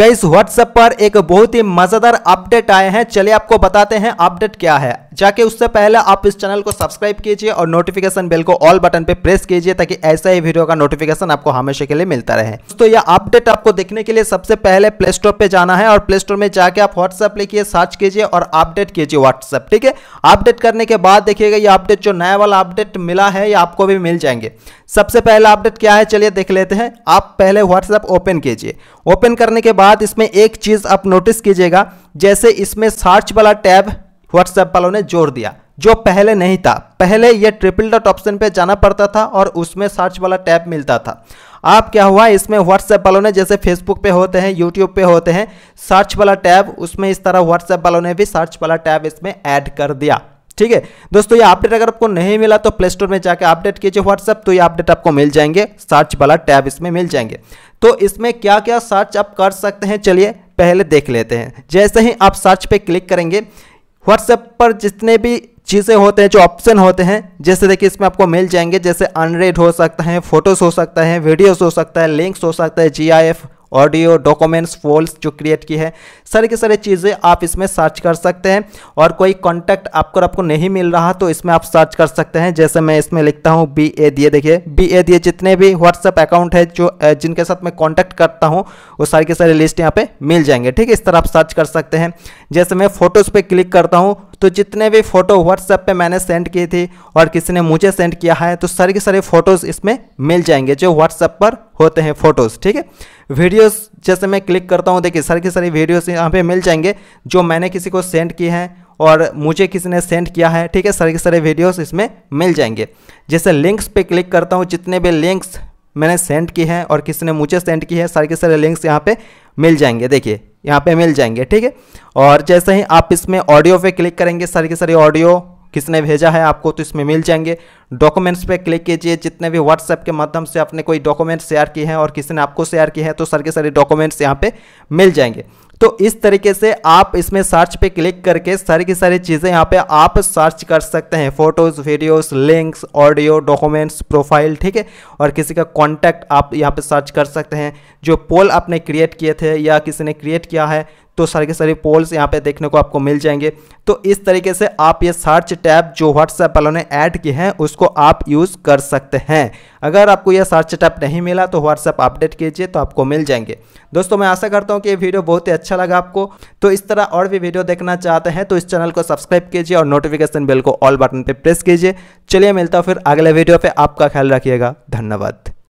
gas WhatsApp पर एक बहुत ही मज़ेदार अपडेट आए हैं चलिए आपको बताते हैं अपडेट क्या है जाके उससे पहले आप इस चैनल को सब्सक्राइब कीजिए और नोटिफिकेशन बेल को ऑल बटन पे प्रेस कीजिए ताकि ऐसा ही वीडियो का नोटिफिकेशन आपको हमेशा के लिए मिलता रहे तो यह अपडेट आपको देखने के लिए सबसे पहले प्ले स्टोर पर जाना है और प्ले स्टोर में जाके आप व्हाट्सएप लिखिए सर्च कीजिए और अपडेट कीजिए व्हाट्सएप ठीक है अपडेट करने के बाद देखिएगा ये अपडेट जो नया वाला अपडेट मिला है ये आपको भी मिल जाएंगे सबसे पहला अपडेट क्या है चलिए देख लेते हैं आप पहले व्हाट्सएप ओपन कीजिए ओपन करने के बाद साथ इसमें एक चीज़ आप नोटिस कीजिएगा जैसे इसमें सर्च वाला टैब व्हाट्सएप वालों ने जोड़ दिया जो पहले नहीं था पहले ये ट्रिपल डॉट ऑप्शन पे जाना पड़ता था और उसमें सर्च वाला टैब मिलता था आप क्या हुआ इसमें व्हाट्सएप वालों ने जैसे फेसबुक पे होते हैं यूट्यूब पे होते हैं सर्च वाला टैब उसमें इस तरह व्हाट्सएप वालों ने भी सर्च वाला टैब इसमें ऐड कर दिया ठीक है दोस्तों ये अपडेट अगर आपको नहीं मिला तो प्ले स्टोर में जाकर अपडेट कीजिए व्हाट्सएप तो ये अपडेट आपको मिल जाएंगे सर्च वाला टैब इसमें मिल जाएंगे तो इसमें क्या क्या सर्च आप कर सकते हैं चलिए पहले देख लेते हैं जैसे ही आप सर्च पे क्लिक करेंगे व्हाट्सएप पर जितने भी चीज़ें होते हैं जो ऑप्शन होते हैं जैसे देखिए इसमें आपको मिल जाएंगे जैसे अनरेड हो सकता है फोटोज़ हो सकता है वीडियोज़ हो सकता है लिंक्स हो सकता है जी ऑडियो डॉक्यूमेंट्स फोल्स जो क्रिएट की है सारी की सारी चीज़ें आप इसमें सर्च कर सकते हैं और कोई कॉन्टैक्ट आपको आपको नहीं मिल रहा तो इसमें आप सर्च कर सकते हैं जैसे मैं इसमें लिखता हूँ बी ए दिए देखिए बी ए दिए जितने भी व्हाट्सएप अकाउंट है जो जिनके साथ मैं कॉन्टैक्ट करता हूँ वो सारी की सारी लिस्ट यहाँ पर मिल जाएंगे ठीक है इस तरह आप सर्च कर सकते हैं जैसे मैं फोटोज़ पर क्लिक करता हूँ तो जितने भी फ़ोटो व्हाट्सएप पे मैंने सेंड की थी और किसी ने मुझे सेंड किया है तो सारी के सारे फ़ोटोज़ इसमें मिल जाएंगे जो व्हाट्सएप पर होते हैं फोटोज़ ठीक है वीडियोस जैसे मैं क्लिक करता हूँ देखिए सारी की सारी वीडियोस यहाँ पे मिल जाएंगे जो मैंने किसी को सेंड किए हैं और मुझे किसी ने सेंड किया है ठीक है सारे के सारे वीडियोस इसमें मिल जाएंगे जैसे लिंक्स पे क्लिक करता हूँ जितने भी लिंक्स मैंने सेंड किए हैं और किसी ने मुझे सेंड की है सारे के सारे लिंक्स यहाँ पे मिल जाएंगे देखिए यहाँ पे मिल जाएंगे ठीक है और जैसे ही आप इसमें ऑडियो पे क्लिक करेंगे सारे के सारे ऑडियो किसने भेजा है आपको तो इसमें मिल जाएंगे डॉक्यूमेंट्स पे क्लिक कीजिए जितने भी व्हाट्सएप के माध्यम से आपने कोई डॉक्यूमेंट शेयर किए हैं और किसी ने आपको शेयर किए हैं तो सर के सारे डॉक्यूमेंट्स यहाँ पे मिल जाएंगे तो इस तरीके से आप इसमें सर्च पे क्लिक करके सारी की सारी चीज़ें यहाँ पे आप सर्च कर सकते हैं photos videos links audio documents profile ठीक है और किसी का कांटेक्ट आप यहाँ पे सर्च कर सकते हैं जो पोल आपने क्रिएट किए थे या किसी ने क्रिएट किया है तो सारे के सारे पोल्स यहाँ पे देखने को आपको मिल जाएंगे तो इस तरीके से आप ये सर्च टैब जो व्हाट्सएप वालों ने ऐड किए हैं उसको आप यूज़ कर सकते हैं अगर आपको यह सर्च टैब नहीं मिला तो व्हाट्सएप अपडेट कीजिए तो आपको मिल जाएंगे दोस्तों मैं आशा करता हूँ कि ये वीडियो बहुत ही अच्छा लगा आपको तो इस तरह और भी वीडियो देखना चाहते हैं तो इस चैनल को सब्सक्राइब कीजिए और नोटिफिकेशन बिल को ऑल बटन पर प्रेस कीजिए चलिए मिलता हूँ फिर अगले वीडियो पर आपका ख्याल रखिएगा धन्यवाद